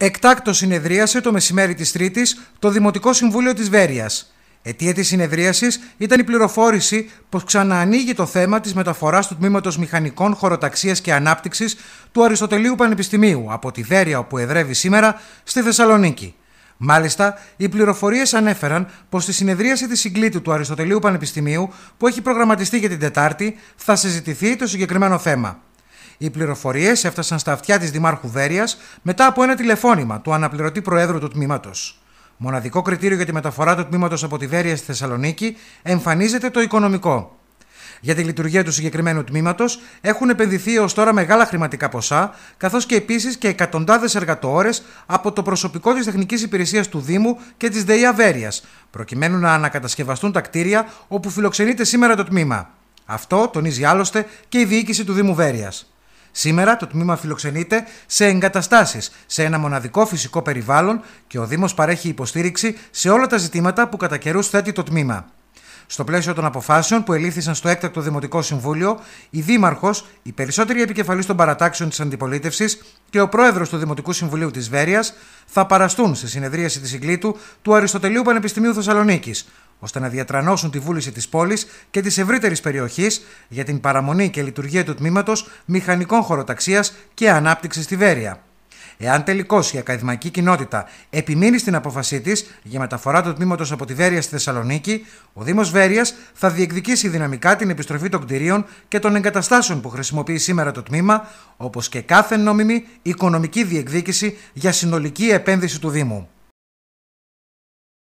Εκτάκτο συνεδρίασε το μεσημέρι της Τρίτης το Δημοτικό Συμβούλιο της Βέρεια. Αιτία της συνεδρίασης ήταν η πληροφόρηση πως ξαναανοίγει το θέμα της μεταφοράς του τμήματος Μηχανικών Χωροταξίας και Ανάπτυξης του Αριστοτελείου Πανεπιστημίου από τη Βέρεια, όπου εδρεύει σήμερα, στη Θεσσαλονίκη. Μάλιστα, οι πληροφορίες ανέφεραν πως στη συνεδρίαση της συγκλήτου του Αριστοτελείου Πανεπιστημίου, που έχει προγραμματιστεί για την Τετάρτη, θα συζητηθεί το συγκεκριμένο θέμα. Οι πληροφορίες έφτασαν στα αυτιά της Δημάρχου Βέρεια μετά από ένα τηλεφώνημα του αναπληρωτή Προέδρου του τμήματος. Μοναδικό κριτήριο για τη μεταφορά του τμήματος από τη Βέρεια στη Θεσσαλονίκη εμφανίζεται το οικονομικό. Για τη λειτουργία του συγκεκριμένου τμήματος έχουν επενδυθεί έως τώρα μεγάλα χρηματικά ποσά, καθώς και επίσης και εκατοντάδες εργατοώρε από το προσωπικό της Τεχνικής Υπηρεσίας του Δήμου και της ΔΕΗ Αβέρεια, προκειμένου να ανακατασκευαστούν τα κτίρια όπου φιλοξενείται σήμερα το τμήμα. Αυτό τονίζει άλλωστε και η διοίκηση του Δήμου Βέρειας. Σήμερα το τμήμα φιλοξενείται σε εγκαταστάσεις, σε ένα μοναδικό φυσικό περιβάλλον και ο Δήμος παρέχει υποστήριξη σε όλα τα ζητήματα που κατά καιρούς θέτει το τμήμα. Στο πλαίσιο των αποφάσεων που ελήφθησαν στο έκτακτο Δημοτικό Συμβούλιο, η Δήμαρχος, οι περισσότεροι επικεφαλεί των παρατάξεων της Αντιπολίτευσης και ο Πρόεδρος του Δημοτικού Συμβουλίου της Βέρειας θα παραστούν στη συνεδρίαση της Ιγκλήτου του Αριστοτελείου Πανεπιστημίου Θεσσαλονίκης, ώστε να διατρανώσουν τη βούληση της πόλης και της ευρύτερης περιοχής για την παραμονή και λειτουργία του τμήματος μηχανικών χωροταξίας και ανάπτυξης στη Βέρεια. Εάν τελικώς η ακαδημαϊκή κοινότητα επιμείνει στην απόφασή της για μεταφορά του τμήματος από τη Βέρεια στη Θεσσαλονίκη, ο Δήμος Βέρεια θα διεκδικήσει δυναμικά την επιστροφή των κτηρίων και των εγκαταστάσεων που χρησιμοποιεί σήμερα το τμήμα, όπως και κάθε νόμιμη οικονομική διεκδίκηση για συνολική επένδυση του Δήμου.